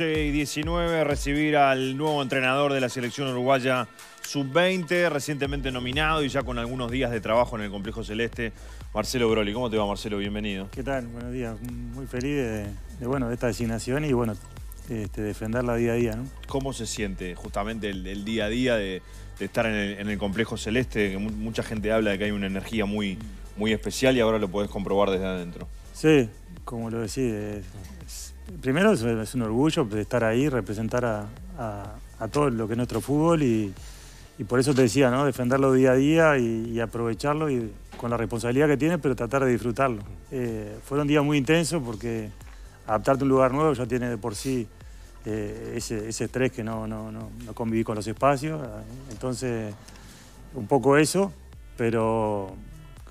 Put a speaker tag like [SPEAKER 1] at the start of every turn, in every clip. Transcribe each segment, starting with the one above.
[SPEAKER 1] y 19, recibir al nuevo entrenador de la selección uruguaya sub-20, recientemente nominado y ya con algunos días de trabajo en el Complejo Celeste, Marcelo Broli. ¿Cómo te va, Marcelo? Bienvenido.
[SPEAKER 2] ¿Qué tal? Buenos días. Muy feliz de, bueno, de esta designación y bueno, este, defenderla día a día. ¿no?
[SPEAKER 1] ¿Cómo se siente justamente el, día a día de, estar en el, Complejo Celeste? mucha gente habla de que hay una energía muy, muy especial y ahora lo podés comprobar desde adentro.
[SPEAKER 2] Sí, como lo decís, es primero es, un orgullo estar ahí, representar a, todo lo que es nuestro fútbol y, por eso te decía, defenderlo día a día y, aprovecharlo y, con la responsabilidad que tiene, pero tratar de disfrutarlo. Eh, Fue un día muy intenso porque adaptarte a un lugar nuevo ya tiene de por sí eh, ese, estrés que no, conviví con los espacios. Entonces, un poco eso, pero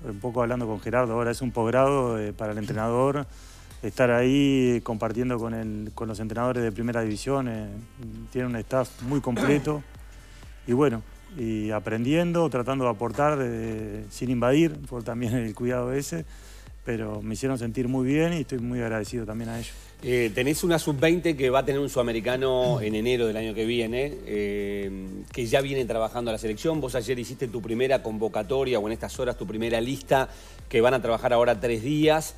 [SPEAKER 2] un poco hablando con Gerardo, ahora es un posgrado eh, para el entrenador estar ahí compartiendo con, los entrenadores de primera división. Eh, tiene un staff muy completo y bueno, y aprendiendo, tratando de aportar eh, sin invadir, por también el cuidado ese. Pero me hicieron sentir muy bien y estoy muy agradecido también a ellos.
[SPEAKER 3] Eh, tenés una sub-20 que va a tener un sudamericano en enero del año que viene, que ya viene trabajando a la selección. Vos ayer hiciste tu primera convocatoria o en estas horas tu primera lista, que van a trabajar ahora tres días.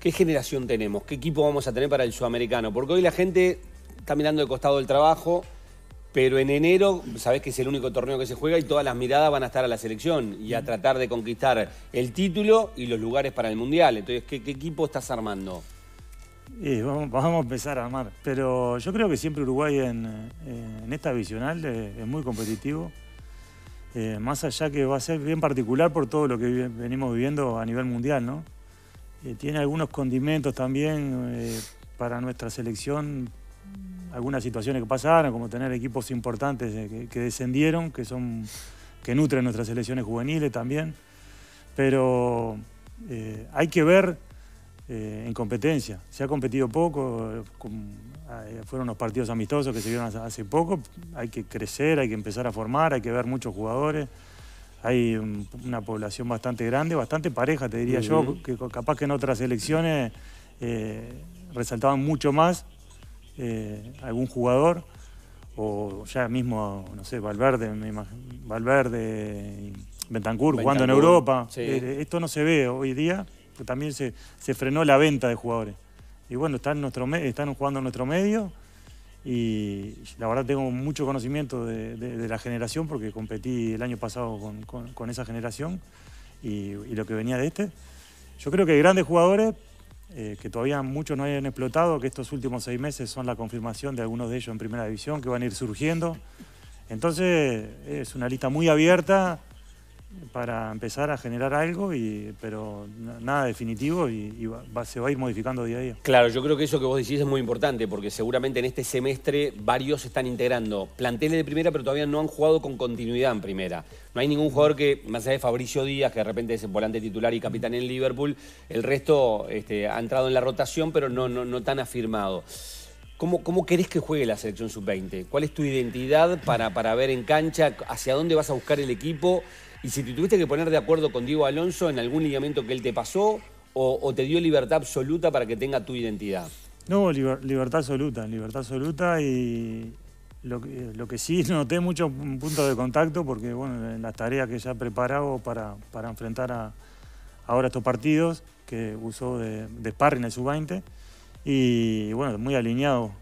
[SPEAKER 3] ¿Qué generación tenemos? ¿Qué equipo vamos a tener para el sudamericano? Porque hoy la gente está mirando de costado del trabajo, pero en enero, sabes que es el único torneo que se juega y todas las miradas van a estar a la selección y a tratar de conquistar el título y los lugares para el Mundial. Entonces, ¿qué, equipo estás armando?
[SPEAKER 2] vamos, a empezar a armar, pero yo creo que siempre Uruguay en, eh, esta visional es, muy competitivo. Eh, más allá que va a ser bien particular por todo lo que venimos viviendo a nivel mundial, ¿no? Eh, tiene algunos condimentos también eh, para nuestra selección, algunas situaciones que pasaron, como tener equipos importantes eh, que, descendieron, que son que nutren nuestras selecciones juveniles también. Pero hay que ver en competencia. Se ha competido poco, fueron unos partidos amistosos que se dieron hace poco. Hay que crecer, hay que empezar a formar, hay que ver muchos jugadores hay una población bastante grande, bastante pareja, te diría yo, que capaz que en otras elecciones eh, resaltaban mucho más eh, algún jugador, o ya mismo, no sé, Valverde, me Valverde, Bentancur, jugando en Europa. Eh, esto no se ve hoy día, también se, frenó la venta de jugadores. Y bueno, están, nuestro, están jugando en nuestro medio y la verdad tengo mucho conocimiento de, la generación porque competí el año pasado con, esa generación y, lo que venía de este. Yo creo que hay grandes jugadores eh, que todavía muchos no hayan explotado, que estos últimos seis meses son la confirmación de algunos de ellos en primera división, que van a ir surgiendo. Entonces es una lista muy abierta para empezar a generar algo, y, pero nada definitivo y, se va a ir modificando día a día.
[SPEAKER 3] Claro, yo creo que eso que vos decís es muy importante porque seguramente en este semestre varios están integrando planteles de primera pero todavía no han jugado con continuidad en primera. No hay ningún jugador que, más allá de Fabricio Díaz, que de repente es volante titular y capitán en Liverpool, el resto este, ha entrado en la rotación pero no, no tan afirmado. ¿Cómo, querés que juegue la selección sub-20? ¿Cuál es tu identidad para, para ver en cancha hacia dónde vas a buscar el equipo? Y si te tuviste que poner de acuerdo con Diego Alonso en algún ligamento que él te pasó o, te dio libertad absoluta para que tenga tu identidad.
[SPEAKER 2] No, libertad absoluta, libertad absoluta y lo, que sí noté muchos puntos de contacto porque bueno, en las tareas que ya preparado para, enfrentar ahora estos partidos que usó de, de sparring el sub-20 y bueno, muy alineado.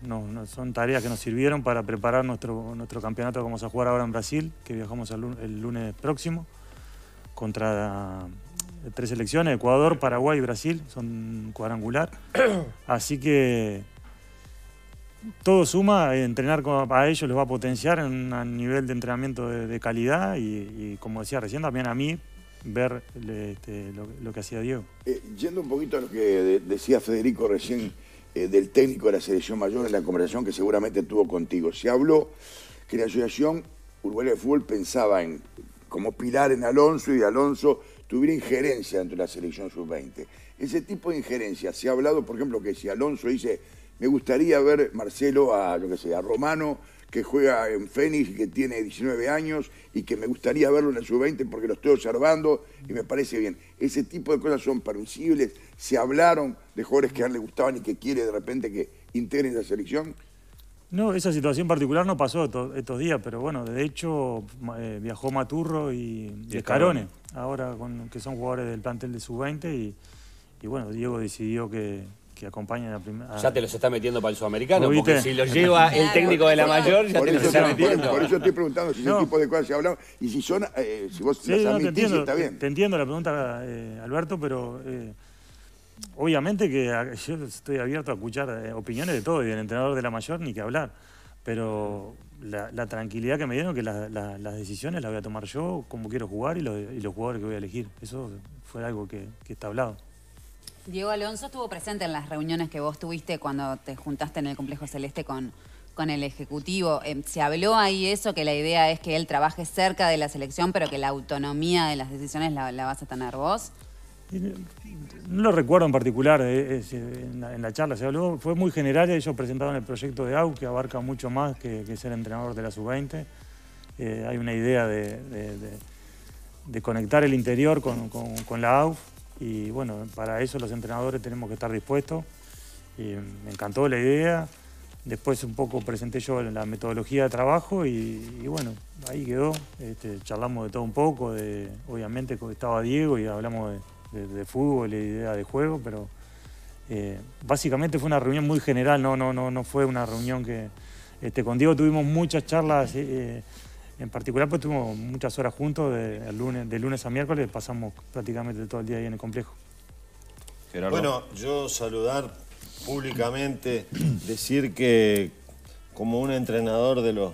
[SPEAKER 2] son tareas que nos sirvieron para preparar nuestro, nuestro campeonato que vamos a jugar ahora en Brasil, que viajamos el lunes próximo, contra eh, tres selecciones, Ecuador, Paraguay y Brasil, son cuadrangular. Así que todo suma, eh, entrenar a ellos les va a potenciar en un nivel de entrenamiento de, calidad y, como decía recién, también a mí ver este, lo, que hacía Diego.
[SPEAKER 4] Eh, yendo un poquito a lo que decía Federico recién eh, del técnico de la selección mayor en la conversación que seguramente tuvo contigo. Se habló que la Asociación Uruguay de Fútbol pensaba en como pilar en Alonso y Alonso tuviera injerencia dentro de la selección sub-20. Ese tipo de injerencia, se ha hablado, por ejemplo, que si Alonso dice, me gustaría ver Marcelo a, lo que sea, a Romano que juega en Fénix y que tiene 19 años y que me gustaría verlo en el sub-20 porque lo estoy observando y me parece bien. Ese tipo de cosas son permisibles. ¿Se hablaron de jugadores que a él le gustaban y que quiere de repente que integren la selección?
[SPEAKER 2] No, esa situación particular no pasó estos días, pero bueno, de hecho eh, viajó Maturro y, Carone ahora que son jugadores del plantel de sub-20 y bueno, Diego decidió que, que acompañan a primera. Ya te los
[SPEAKER 3] está metiendo para el
[SPEAKER 2] sudamericano, porque si los lleva el técnico de la mayor, ya te los está metiendo. Por eso estoy
[SPEAKER 4] preguntando si no. ese tipo de cosas se ha hablado y si son, eh, si vos las te entiendo, está bien.
[SPEAKER 2] Te entiendo la pregunta, eh, Alberto, pero eh, obviamente que ah, yo estoy abierto a escuchar opiniones de todo y del entrenador de la mayor ni que hablar, pero la, tranquilidad que me dieron que las decisiones las voy a tomar yo, Como quiero jugar y los, jugadores que voy a elegir. Eso fue algo que está hablado.
[SPEAKER 5] Diego Alonso estuvo presente en las reuniones que vos tuviste cuando te juntaste en el Complejo Celeste con, con el Ejecutivo. Eh, se habló ahí eso, que la idea es que él trabaje cerca de la selección, pero que la autonomía de las decisiones la, vas a tener vos.
[SPEAKER 2] No lo recuerdo en particular, eh, eh, en, la, charla se habló, fue muy general, ellos presentaron el proyecto de AU, que abarca mucho más que, ser entrenador de la sub-20. hay una idea de, conectar el interior con, con la AUF y bueno, para eso los entrenadores tenemos que estar dispuestos. me encantó la idea. Después un poco presenté yo la metodología de trabajo y, bueno, ahí quedó. Este, charlamos de todo un poco, de, obviamente estaba Diego y hablamos de, fútbol y de idea de juego, pero eh, básicamente fue una reunión muy general, no, no, no, no fue una reunión que... Este, con Diego tuvimos muchas charlas eh, en particular, pues tuvimos muchas horas juntos, de, lunes, a miércoles pasamos prácticamente todo el día ahí en el complejo.
[SPEAKER 6] Bueno, yo saludar públicamente, decir que como un entrenador de los,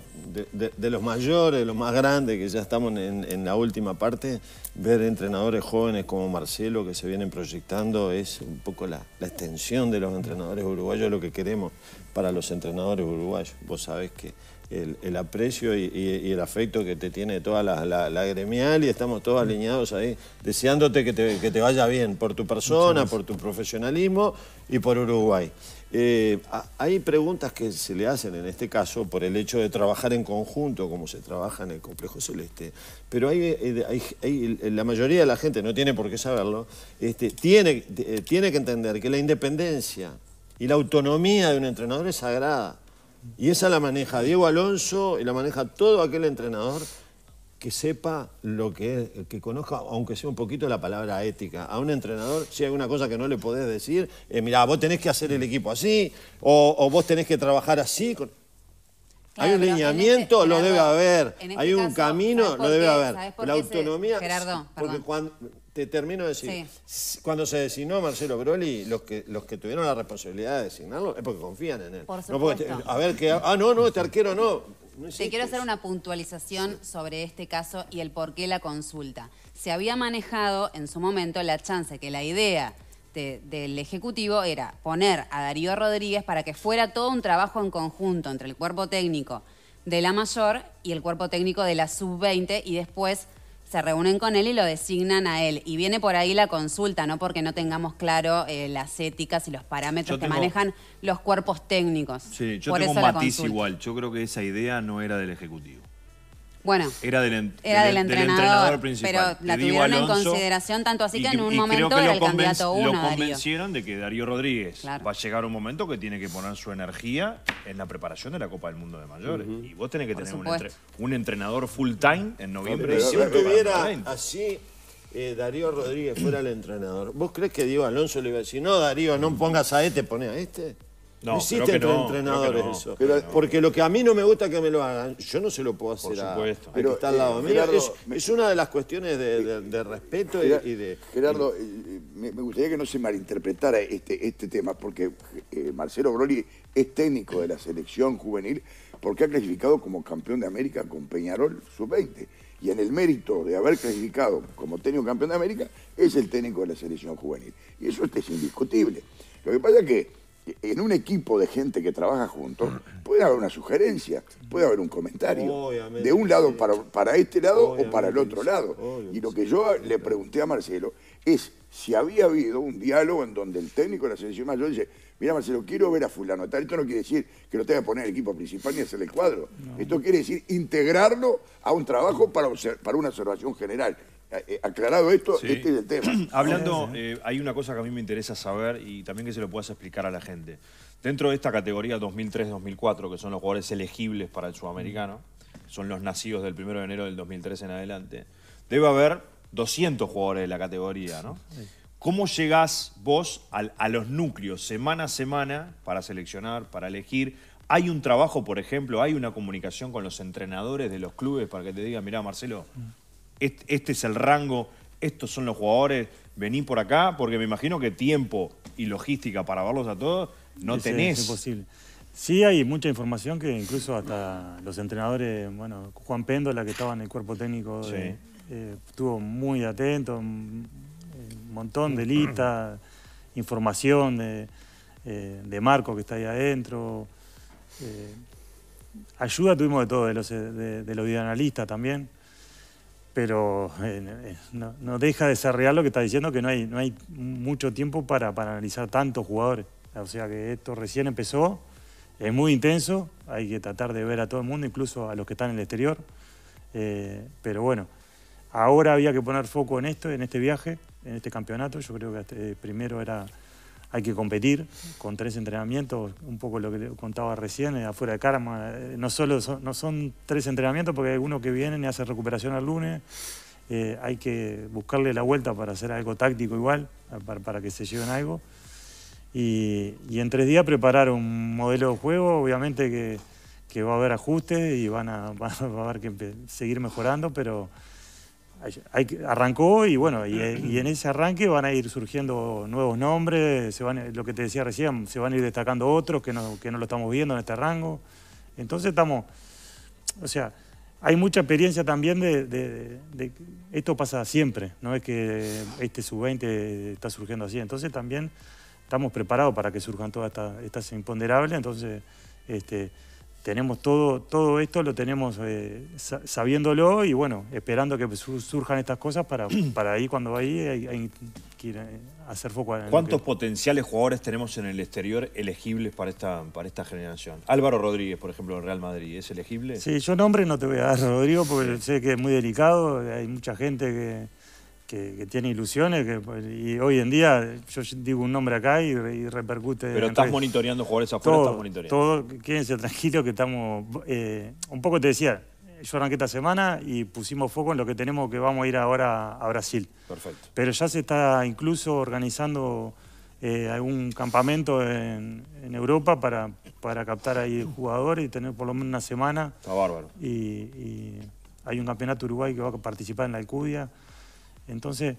[SPEAKER 6] mayores, de los más grandes, que ya estamos en, la última parte, ver entrenadores jóvenes como Marcelo que se vienen proyectando es un poco la, la extensión de los entrenadores uruguayos, lo que queremos para los entrenadores uruguayos. Vos sabés que el, aprecio y, el afecto que te tiene toda la, gremial y estamos todos alineados ahí, deseándote que te, vaya bien por tu persona, por tu profesionalismo y por Uruguay. Eh, hay preguntas que se le hacen en este caso por el hecho de trabajar en conjunto, como se trabaja en el Complejo Celeste, pero eh, la mayoría de la gente, no tiene por qué saberlo, este, tiene, eh, tiene que entender que la independencia y la autonomía de un entrenador es sagrada. Y esa la maneja Diego Alonso y la maneja todo aquel entrenador que sepa lo que es, que conozca, aunque sea un poquito la palabra ética. A un entrenador, si hay alguna cosa que no le podés decir, mirá, vos tenés que hacer el equipo así, o, vos tenés que trabajar así. hay un lineamiento, este lo debe haber. Este hay un camino, lo debe haber. La autonomía. perdón te termino de decir, cuando se designó a Marcelo Broli, los que, los que tuvieron la responsabilidad de designarlo es porque confían en él. Por supuesto. a ver qué... Ah, no, no, este arquero no.
[SPEAKER 5] te quiero hacer una puntualización sobre este caso y el por qué la consulta. Se había manejado en su momento la chance que la idea del Ejecutivo era poner a Darío Rodríguez para que fuera todo un trabajo en conjunto entre el cuerpo técnico de la mayor y el cuerpo técnico de la sub-20 y después se reúnen con él y lo designan a él. Y viene por ahí la consulta, no porque no tengamos claro eh, las éticas y los parámetros que manejan los cuerpos técnicos. Sí, yo tengo un matiz
[SPEAKER 1] igual. Yo creo que esa idea no era del Ejecutivo. Bueno, era del, entrenador, principal. Pero la tuvieron en consideración tanto así que en un momento era el candidato uno. Lo convencieron de que Darío Rodríguez va a llegar un momento que tiene que poner su energía en la preparación de la Copa del Mundo de Mayores. Y vos tenés que tener un, entrenador full time en noviembre. No, pero,
[SPEAKER 6] así eh, Darío Rodríguez fuera el entrenador, ¿vos crees que Diego Alonso le iba a decir, no Darío, no pongas a este, pone a este? No, no, entrenadores eso. Porque lo que a mí no me gusta que me lo hagan, yo no se lo puedo hacer a, supuesto. está lado eh, es, una de las cuestiones de, respeto y, de... Gerardo,
[SPEAKER 4] eh, eh, me, gustaría que no se malinterpretara este, este tema, porque Marcelo Broly es técnico de la selección juvenil, porque ha clasificado como campeón de América con Peñarol sub-20. Y en el mérito de haber clasificado como técnico campeón de América, es el técnico de la selección juvenil. Y eso es indiscutible. Lo que pasa es que en un equipo de gente que trabaja juntos, puede haber una sugerencia, puede haber un comentario, de un lado para, este lado o para el otro lado. y lo que yo le pregunté a Marcelo es si había habido un diálogo en donde el técnico de la selección mayor dice, mira Marcelo, quiero ver a fulano. Tal, esto no quiere decir que lo tenga que poner el equipo principal ni hacerle el cuadro. Esto quiere decir integrarlo a un trabajo para una observación general. Eh, eh, aclarado esto, este es el tema. Hablando,
[SPEAKER 1] eh, hay una cosa que a mí me interesa saber y también que se lo puedas explicar a la gente. Dentro de esta categoría 2003-2004, que son los jugadores elegibles para el sudamericano, son los nacidos del 1 de enero del 2003 en adelante, debe haber 200 jugadores de la categoría, ¿no? ¿Cómo llegás vos a, a los núcleos semana a semana para seleccionar, para elegir? ¿Hay un trabajo, por ejemplo, hay una comunicación con los entrenadores de los clubes para que te digan, mira, Marcelo, mm este es el rango, estos son los jugadores, vení por acá, porque me imagino que tiempo y logística para verlos a todos no tenés. Es imposible.
[SPEAKER 2] Sí, hay mucha información que incluso hasta los entrenadores, bueno, Juan Péndola, que estaba en el cuerpo técnico, eh, eh, estuvo muy atento, un montón de listas, información eh, de, Marco que está ahí adentro. ayuda tuvimos de todo, los, de, de los videoanalistas también pero eh, eh, no, deja de ser real lo que está diciendo, que no hay, no hay mucho tiempo para, analizar tantos jugadores. O sea que esto recién empezó, es muy intenso, hay que tratar de ver a todo el mundo, incluso a los que están en el exterior. Eh, pero bueno, ahora había que poner foco en esto, en este viaje, en este campeonato. Yo creo que primero era hay que competir con tres entrenamientos, un poco lo que contaba recién, eh, afuera de karma. Eh, no solo son, no son tres entrenamientos porque hay uno que viene y hace recuperación al lunes. Eh, hay que buscarle la vuelta para hacer algo táctico igual, para, para que se lleven algo. Y, y, en tres días preparar un modelo de juego, obviamente que, que va a haber ajustes y van a, van a haber que seguir mejorando, pero arrancó y bueno, y, en ese arranque van a ir surgiendo nuevos nombres, se van, lo que te decía recién, se van a ir destacando otros que no, lo estamos viendo en este rango. Entonces estamos, o sea, hay mucha experiencia también de, esto pasa siempre, no es que este sub-20 está surgiendo así, entonces también estamos preparados para que surjan todas estas, estas imponderables, entonces... Este, tenemos todo, todo esto, lo tenemos eh, sabiéndolo y bueno, esperando que surjan estas cosas para, para ahí cuando ahí hay, eh, hacer foco. ¿Cuántos
[SPEAKER 1] potenciales jugadores tenemos en el exterior elegibles para esta, para esta generación? Álvaro Rodríguez, por ejemplo, del Real
[SPEAKER 2] Madrid, ¿es elegible? Sí, yo nombre no te voy a dar, Rodrigo, porque sé que es muy delicado, hay mucha gente que que, tiene ilusiones y hoy en día yo digo un nombre acá y, repercute. Pero estás
[SPEAKER 1] monitoreando jugadores afuera, todo, estás monitoreando.
[SPEAKER 2] quédense tranquilos que estamos. Eh, un poco te decía, yo arranqué esta semana y pusimos foco en lo que tenemos que vamos a ir ahora a Brasil. Perfecto. Pero ya se está incluso organizando eh, algún campamento en, Europa para, para captar ahí jugadores y tener por lo menos una semana. Está bárbaro. Y, y hay un campeonato uruguay que va a participar en la Alcudia. Entonces,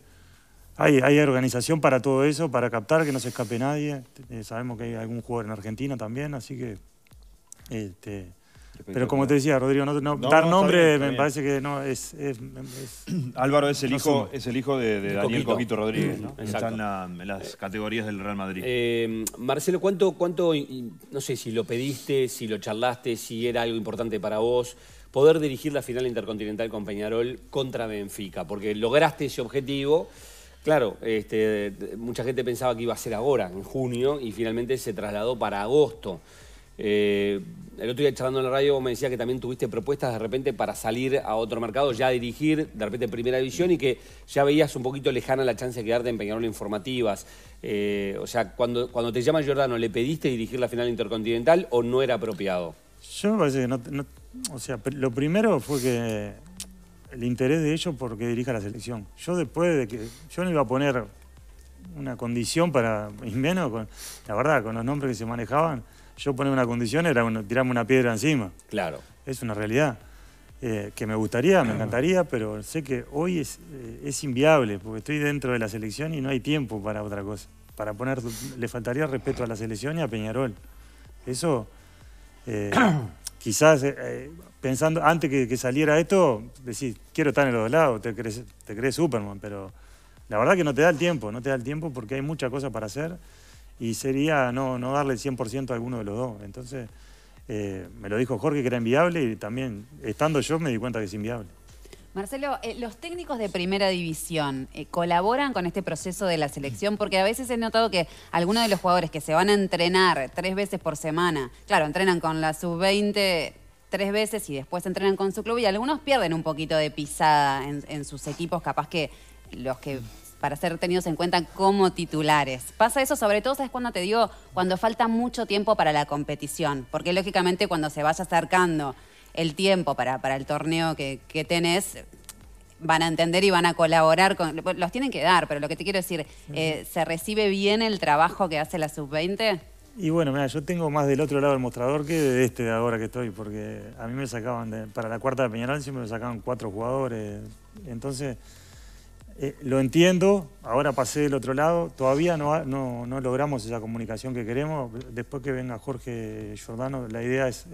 [SPEAKER 2] hay, organización para todo eso, para captar, que no se escape nadie. Eh, sabemos que hay algún jugador en Argentina también, así que... Este, pero como te decía, Rodrigo, dar nombre me parece que no es...
[SPEAKER 1] Álvaro
[SPEAKER 3] es el hijo, es
[SPEAKER 1] el hijo de, Daniel Coquito, Rodríguez, ¿no? Está en, las categorías del Real
[SPEAKER 3] Madrid. Eh, Marcelo, ¿cuánto, ¿cuánto, no sé si lo pediste, si lo charlaste, si era algo importante para vos? poder dirigir la final intercontinental con Peñarol contra Benfica, porque lograste ese objetivo. Claro, este, mucha gente pensaba que iba a ser ahora, en junio, y finalmente se trasladó para agosto. Eh, el otro día charlando en la radio me decía que también tuviste propuestas de repente para salir a otro mercado, ya dirigir, de repente primera división y que ya veías un poquito lejana la chance de quedarte en Peñarol Informativas. Eh, o sea, cuando, cuando te llama Giordano, ¿le pediste dirigir la final intercontinental o no era apropiado?
[SPEAKER 2] Yo me parece que no o sea, lo primero fue que el interés de ellos porque dirija la selección. Yo después de que. Yo no iba a poner una condición para. Y menos, con, la verdad, con los nombres que se manejaban, yo poner una condición era tirarme una piedra encima. Claro. Es una realidad. Eh, que me gustaría, me encantaría, pero sé que hoy eh, es, inviable, porque estoy dentro de la selección y no hay tiempo para otra cosa. Para poner, le faltaría respeto a la selección y a Peñarol. Eso eh, quizás eh, eh, pensando, antes que, saliera esto, decís, quiero estar en los dos lados, te crees, te crees Superman, pero la verdad que no te da el tiempo, no te da el tiempo porque hay muchas cosas para hacer y sería no, no darle el 100% a alguno de los dos. Entonces, eh, me lo dijo Jorge que era inviable y también estando yo me di cuenta que es inviable.
[SPEAKER 5] Marcelo, eh, los técnicos de primera división eh, colaboran con este proceso de la selección porque a veces he notado que algunos de los jugadores que se van a entrenar tres veces por semana, claro, entrenan con la sub-20 tres veces y después entrenan con su club y algunos pierden un poquito de pisada en, en sus equipos, capaz que los que para ser tenidos en cuenta como titulares. Pasa eso sobre todo, ¿sabes cuando te digo? Cuando falta mucho tiempo para la competición, porque lógicamente cuando se vaya acercando el tiempo para, el torneo que, tenés, van a entender y van a colaborar con. Los tienen que dar, pero lo que te quiero decir, eh, ¿se recibe bien el trabajo que hace la sub-20?
[SPEAKER 2] Y bueno, mira, yo tengo más del otro lado del mostrador que de este de ahora que estoy, porque a mí me sacaban, para la cuarta de Peñarol siempre me sacaban cuatro jugadores. Entonces, eh, lo entiendo, ahora pasé del otro lado, todavía no, logramos esa comunicación que queremos. Después que venga Jorge Giordano, la idea es,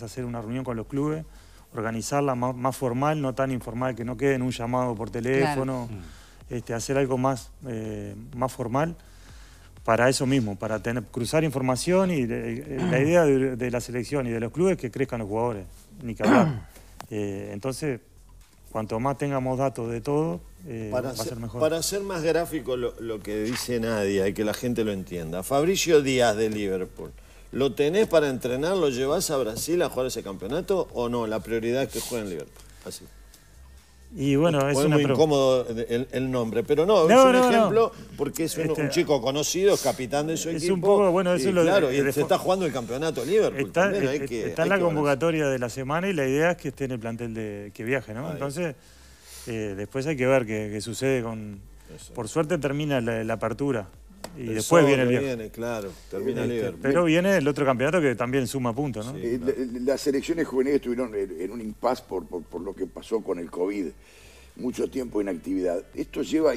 [SPEAKER 2] hacer una reunión con los clubes, organizarla más, formal, no tan informal, que no quede en un llamado por teléfono, mm. este, hacer algo más, eh, más formal para eso mismo, para tener, cruzar información y eh, la idea de, la selección y de los clubes es que crezcan los jugadores, ni que hablar. entonces Cuanto más tengamos datos de todo, eh, para va a ser mejor. Para
[SPEAKER 6] hacer más gráfico lo, que dice Nadia y que la gente lo entienda. Fabricio Díaz de Liverpool, ¿lo tenés para entrenar? ¿Lo llevas a Brasil a jugar ese campeonato o no? La prioridad es que juegue en Liverpool. Así.
[SPEAKER 2] Y bueno, es, muy
[SPEAKER 6] incómodo el, nombre, pero no, es un ejemplo porque es este, un, chico conocido, es capitán de su es equipo. Un poco, bueno, eso claro, y se está jugando el campeonato Liverpool. Está, en eh, eh, la convocatoria
[SPEAKER 2] de la semana y la idea es que esté en el plantel de que viaje, ¿no? Entonces, eh, después hay que ver qué, sucede con. Por suerte termina la, la apertura y después viene el claro, este, Pero viene el otro campeonato que también suma puntos, ¿no? Eh,
[SPEAKER 4] las selecciones juveniles estuvieron en un impasse por, lo que pasó con el COVID. Mucho tiempo en actividad. Esto lleva, a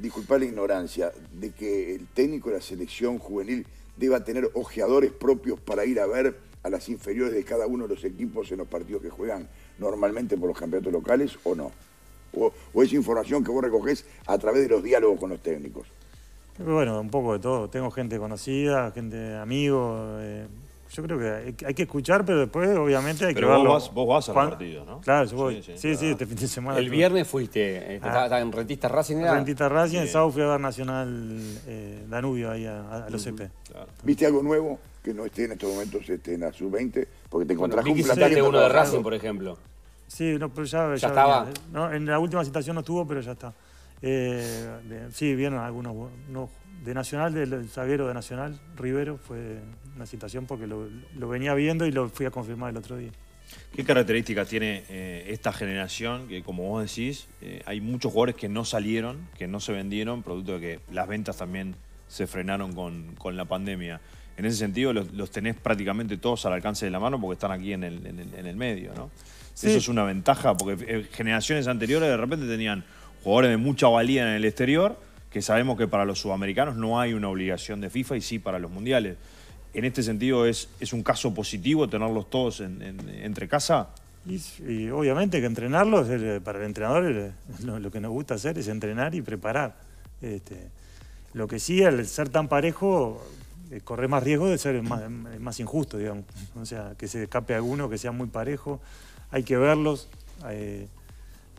[SPEAKER 4] disculpar la ignorancia, de que el técnico de la selección juvenil deba tener ojeadores propios para ir a ver a las inferiores de cada uno de los equipos en los partidos que juegan normalmente por los campeonatos locales o no. O, o es información que vos recogés a través de los diálogos con los técnicos.
[SPEAKER 2] Bueno, un poco de todo. Tengo gente conocida, gente amigo. Eh, yo creo que hay que escuchar, pero después, obviamente, hay que vos verlo. Vas, vos vas al partido,
[SPEAKER 3] ¿no? Claro, yo voy. Sí, sí, este fin de semana. El viernes fuiste. Eh, ah. Estaba en Rentista
[SPEAKER 2] Racing, ¿verdad? Rentista Racing, en sábado fui a ver Nacional eh, Danubio, ahí a,
[SPEAKER 4] los EP. ¿Viste algo nuevo que no esté en estos momentos este, en la sub-20? Porque te encontrás con un uno de Racing, por ejemplo.
[SPEAKER 2] Sí, no, pero ya, ya, estaba. No, en la última citación no estuvo, pero ya está. Eh, sí, vieron algunos. de Nacional, del zaguero de Nacional, Rivero, fue una citación porque lo, venía viendo y lo fui a confirmar el otro día.
[SPEAKER 1] ¿Qué características tiene eh, esta generación? Que como vos decís, eh, hay muchos jugadores que no salieron, que no se vendieron, producto de que las ventas también se frenaron con, la pandemia. En ese sentido, los, tenés prácticamente todos al alcance de la mano porque están aquí en el, en el, medio, ¿no? Eso es una ventaja, porque eh, generaciones anteriores de repente tenían jugadores de mucha valía en el exterior, que sabemos que para los sudamericanos no hay una obligación de FIFA y sí para los mundiales. En este sentido, ¿es, es un caso positivo tenerlos todos
[SPEAKER 2] entre casa? Y, obviamente que entrenarlos, para el entrenador, lo, que nos gusta hacer es entrenar y preparar. Este, lo que sí, al ser tan parejo, eh, corre más riesgo de ser más, injusto, digamos. O sea, que se escape alguno, que sea muy parejo. Hay que verlos. Eh,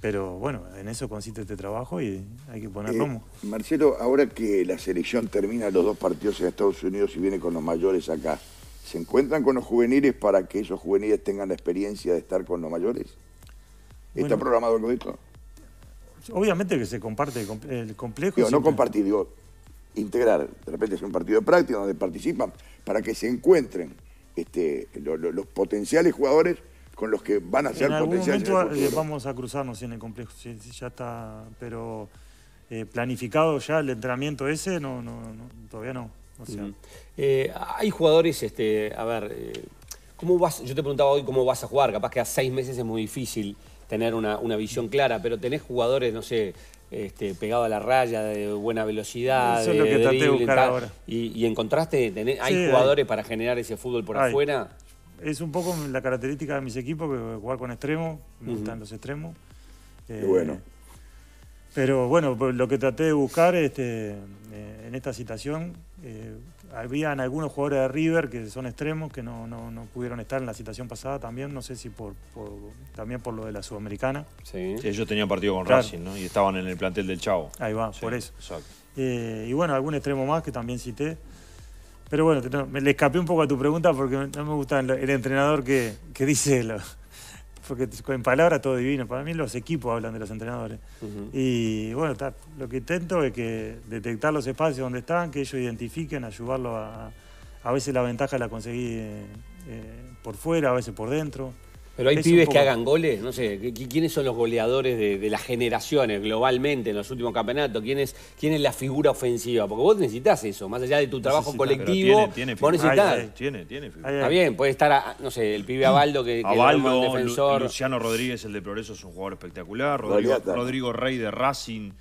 [SPEAKER 2] pero bueno, en eso consiste este trabajo y hay que poner eh, rumbo.
[SPEAKER 4] Marcelo, ahora que la selección termina los dos partidos en Estados Unidos y viene con los mayores acá, ¿se encuentran con los juveniles para que esos juveniles tengan la experiencia de estar con los mayores? ¿Está programado algo de esto?
[SPEAKER 2] Obviamente que se comparte el complejo. Digo, no
[SPEAKER 4] compartir, digo, integrar. De repente es un partido de práctica donde participan para que se encuentren este, los potenciales jugadores con los que van a ser en momento eh,
[SPEAKER 2] vamos a cruzarnos en el complejo, ya está, pero eh, planificado ya el entrenamiento ese, no, todavía no.
[SPEAKER 3] Eh, hay jugadores, este, a ver, ¿cómo vas? Yo te preguntaba hoy cómo vas a jugar, capaz que a seis meses es muy difícil tener una, visión clara, pero tenés jugadores, no sé, este, pegado a la raya, de buena velocidad. Y, y encontraste, ¿hay jugadores para generar ese fútbol por afuera?
[SPEAKER 2] es un poco la característica de mis equipos, que jugar con extremos, me gustan los extremos. Eh, bueno. Pero bueno, pues, lo que traté de buscar este, eh, en esta situación, eh, habían algunos jugadores de River que son extremos, que no, no, pudieron estar en la situación pasada también, no sé si por, también por lo de la Sudamericana. Sí. ellos
[SPEAKER 1] tenían partido con Racing, ¿no? Y estaban en el plantel del Chavo. Ahí va, por eso.
[SPEAKER 2] y bueno, algún extremo más que también cité. Pero bueno, me le escapé un poco a tu pregunta porque no me gusta el, entrenador que, dice lo, porque en palabras todo divino. Para mí los equipos hablan de los entrenadores. Y bueno, lo que intento es que detectar los espacios donde están, que ellos identifiquen, ayudarlos a... A veces la ventaja la conseguí eh, eh, por fuera, a veces por dentro.
[SPEAKER 3] Pero hay pibes que hagan goles, no sé, ¿quiénes son los goleadores de, las generaciones globalmente en los últimos campeonatos? ¿Quién es, la figura ofensiva? Porque vos necesitas eso, más allá de tu trabajo colectivo, tiene, tiene vos tiene, Está bien, puede estar, no sé, el pibe Abaldo que, que es un defensor. Luciano Rodríguez,
[SPEAKER 1] el de Progreso, es un jugador espectacular. Rodrigo, Rey de Racing,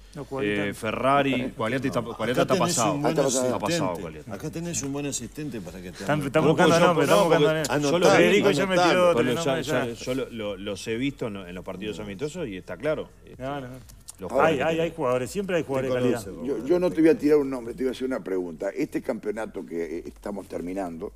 [SPEAKER 1] eh, Ferrari, Cualiata está, pasado. pasado
[SPEAKER 6] Acá tenés un buen asistente para que te. Están buscando buscando nombre. Federico ya metió otro
[SPEAKER 1] nombre yo los he visto en, los partidos amistosos y está claro.
[SPEAKER 4] Este, hay, jugadores, siempre hay jugadores de calidad. Yo, no te voy a tirar un nombre, te voy a hacer una pregunta. Este campeonato que eh, estamos terminando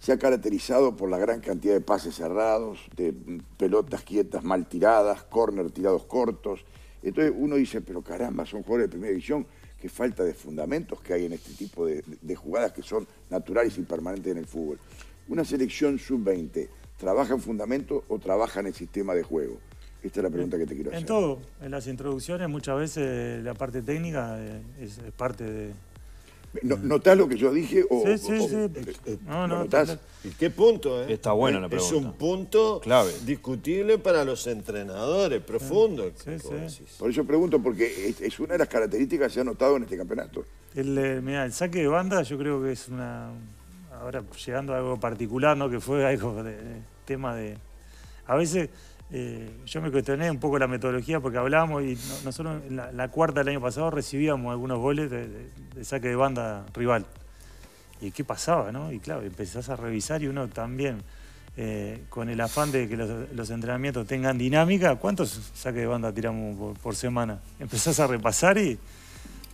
[SPEAKER 4] se ha caracterizado por la gran cantidad de pases cerrados, de mm, pelotas quietas mal tiradas, córner tirados cortos. Entonces uno dice, pero caramba, son jugadores de primera división, qué falta de fundamentos que hay en este tipo de, de jugadas que son naturales y permanentes en el fútbol. Una selección sub-20 ¿Trabaja en fundamento o trabaja en el sistema de juego? Esta es la pregunta que te quiero hacer. En
[SPEAKER 2] todo, en las introducciones muchas veces la parte técnica eh, es, parte de...
[SPEAKER 4] ¿Notás lo que yo dije? O, sí, sí, sí. notás?
[SPEAKER 2] ¿Qué punto?
[SPEAKER 4] Eh? Está bueno eh, la pregunta. Es un
[SPEAKER 6] punto
[SPEAKER 4] clave. discutible para los entrenadores, profundo. Por eso pregunto, porque es, una de las características que se ha notado en este campeonato.
[SPEAKER 2] El, eh, el saque de banda yo creo que es una, ahora pues, llegando a algo particular, ¿no? que fue algo de, tema de... A veces eh, yo me cuestioné un poco la metodología porque hablábamos y nosotros en la, cuarta del año pasado recibíamos algunos goles de, saque de banda rival. ¿Y qué pasaba? No? Y claro, empezás a revisar y uno también, eh, con el afán de que los, entrenamientos tengan dinámica, ¿cuántos saques de banda tiramos por, semana? Empezás a repasar y,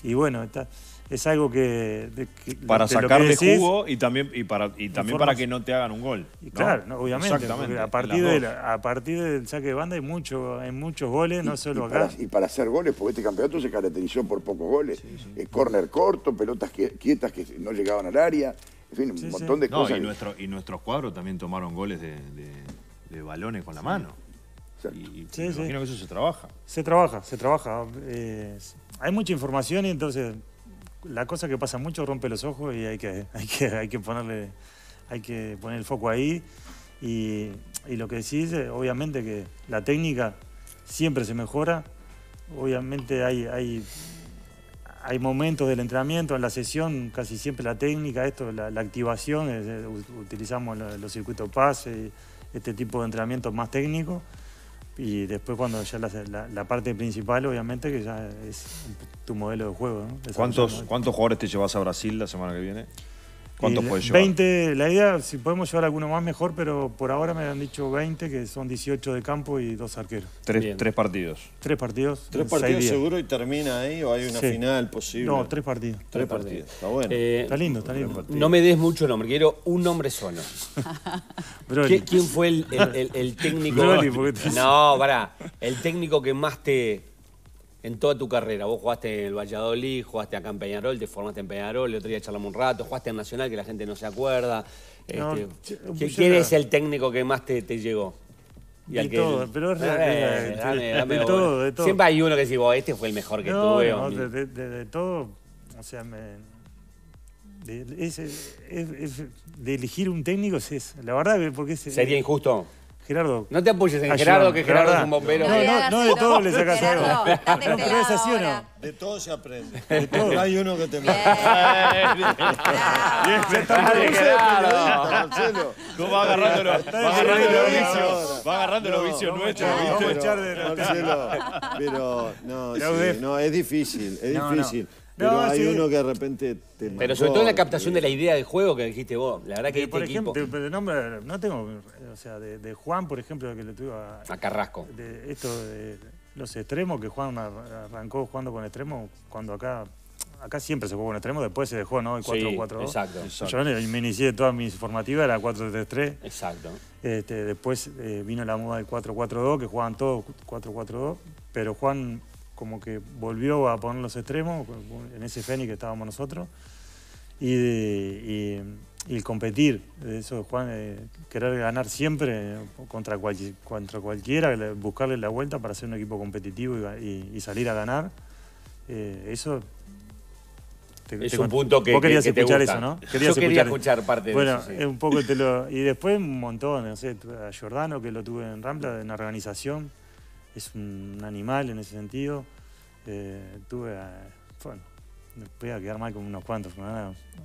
[SPEAKER 2] y bueno, está es algo que... De, que para de sacarle jugo
[SPEAKER 1] y también, y para, también para que no te hagan un gol. Claro, obviamente. A
[SPEAKER 2] partir, a partir del saque de banda hay, mucho, muchos goles, no solo acá. y
[SPEAKER 4] para hacer goles, porque este campeonato se caracterizó por pocos goles. Eh, corner corto, pelotas quietas que no llegaban al área. En fin, un montón de cosas.
[SPEAKER 1] y, y nuestros cuadros también tomaron goles de,
[SPEAKER 2] balones con la mano. imagino que eso se trabaja. Se trabaja, se trabaja. Eh, hay mucha información y entonces la cosa que pasa mucho rompe los ojos y hay que, hay que, hay que ponerle hay que poner el foco ahí. Y, lo que decís, eh, obviamente que la técnica siempre se mejora. Obviamente hay, hay, hay momentos del entrenamiento, en la sesión, casi siempre la técnica, esto, la, activación, utilizamos los circuitos pase, este tipo de entrenamiento más técnico. Y después cuando ya la, la, parte principal, obviamente, que ya es tu modelo de juego. ¿Cuántos,
[SPEAKER 1] ¿Cuántos jugadores te llevas a Brasil la semana que viene?
[SPEAKER 2] ¿Cuántos puedes llevar? 20, la idea, si podemos llevar alguno más mejor, pero por ahora me han dicho 20, que son 18 de campo y dos arqueros.
[SPEAKER 1] Tres, partidos.
[SPEAKER 2] Tres partidos. Tres partidos seguro
[SPEAKER 6] y termina ahí o hay una final posible. No,
[SPEAKER 2] tres partidos. Tres, partidos. Está bueno. Eh, está lindo, está
[SPEAKER 6] lindo.
[SPEAKER 3] No me des mucho nombre, quiero un nombre solo. ¿Quién fue el, técnico? no, pará. El técnico que más te en toda tu carrera. Vos jugaste en el Valladolid, jugaste acá en Peñarol, te formaste en Peñarol, el otro día charlamos un rato, jugaste en Nacional, que la gente no se acuerda. quieres ¿Quién es el técnico que más te, llegó? de todo, pero es eh, eh, de todo, Siempre hay uno que dice, este fue el mejor que tuve.
[SPEAKER 2] de, todo, o sea, de elegir un técnico es La verdad, porque ¿Sería injusto?
[SPEAKER 3] Gerardo. No te apoyes en Gerardo, que Gerardo es un bombero. No, no, no de todo le sacas algo. No, es
[SPEAKER 2] así o no. De todo se
[SPEAKER 3] aprende. De todo hay uno que te mata. se está Marcelo. ¿Cómo va agarrando los vicios?
[SPEAKER 6] Va agarrando los vicios nuestros. Vamos a de Pero no, no, es difícil, es difícil. Pero hay uno que de repente te Pero sobre todo en la
[SPEAKER 3] captación de la idea del juego que dijiste vos. La verdad que este por ejemplo, equipo... Pero no, no tengo... O sea, de, de,
[SPEAKER 2] Juan, por ejemplo, que le tuve a... A Carrasco. De esto de, los extremos, que Juan arrancó jugando con extremos cuando acá acá siempre se jugó con extremos, después se dejó, ¿no? El 4-4-2. exacto, Yo me inicié toda mi formativa, era 4-3-3. Exacto. Este, después eh, vino la moda del 4-4-2, que jugaban todos 4-4-2, pero Juan como que volvió a poner los extremos en ese Fénix que estábamos nosotros. Y, y y el competir, eso Juan, eh, querer ganar siempre eh, contra, cualquiera, buscarle la vuelta para ser un equipo competitivo y, salir a ganar, eh, eso... es un punto que, querías escuchar eso, ¿no? Querías quería escuchar, parte de eso. Bueno, un poco te lo... Y después un montón, no sé, a Giordano, que lo tuve en Rampla, en la organización, es un animal en ese sentido. tuve a... Bueno, me voy a quedar mal con unos cuantos.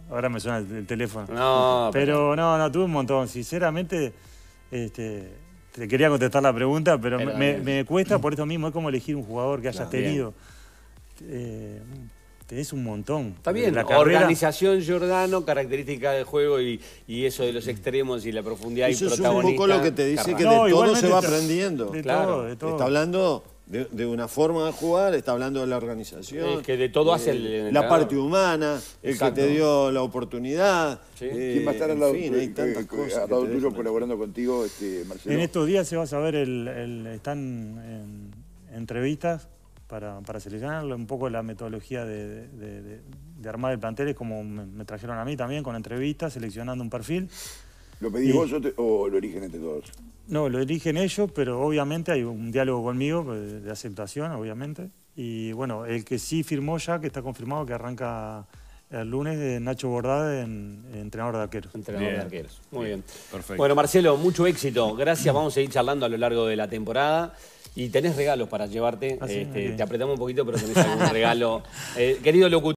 [SPEAKER 2] Ahora me suena el, teléfono. No, pero, no, no, tuve un montón. Sinceramente, este, te quería contestar la pregunta, pero, me, cuesta por eso mismo. Es como elegir un jugador que hayas tenido.
[SPEAKER 3] Eh, tenés un montón. Está bien, la organización Giordano, características del juego y, eso de los extremos y la profundidad eso y es un poco lo que te dice que de todo se va aprendiendo.
[SPEAKER 6] claro. de todo. Está hablando de, una forma de jugar, está hablando de la organización. que de todo eh, hace La parte humana, el que te dio la
[SPEAKER 2] oportunidad. Eh, ¿Quién va a
[SPEAKER 4] estar al lado, hay tantas eh, cosas tuyo colaborando contigo, este, Marcelo? En estos
[SPEAKER 2] días se va a saber, el, están entrevistas para, para seleccionarlo, un poco la metodología de, de, armar el plantel, es como me, trajeron a mí también, con entrevistas, seleccionando un perfil.
[SPEAKER 4] ¿Lo pedís vos o, el origen lo entre todos?
[SPEAKER 2] No, lo dirigen ellos, pero obviamente hay un diálogo conmigo eh, de aceptación, obviamente. Y bueno, el que sí firmó ya, que está confirmado, que arranca el lunes, Nacho Bordade,
[SPEAKER 3] en, entrenador de arqueros. Entrenador de arqueros, muy bien. Perfecto. Bueno, Marcelo, mucho éxito. Gracias, vamos a seguir charlando a lo largo de la temporada. Y tenés regalos para llevarte. Ah, este, te apretamos un poquito, pero tenés un regalo. Eh, querido locutor.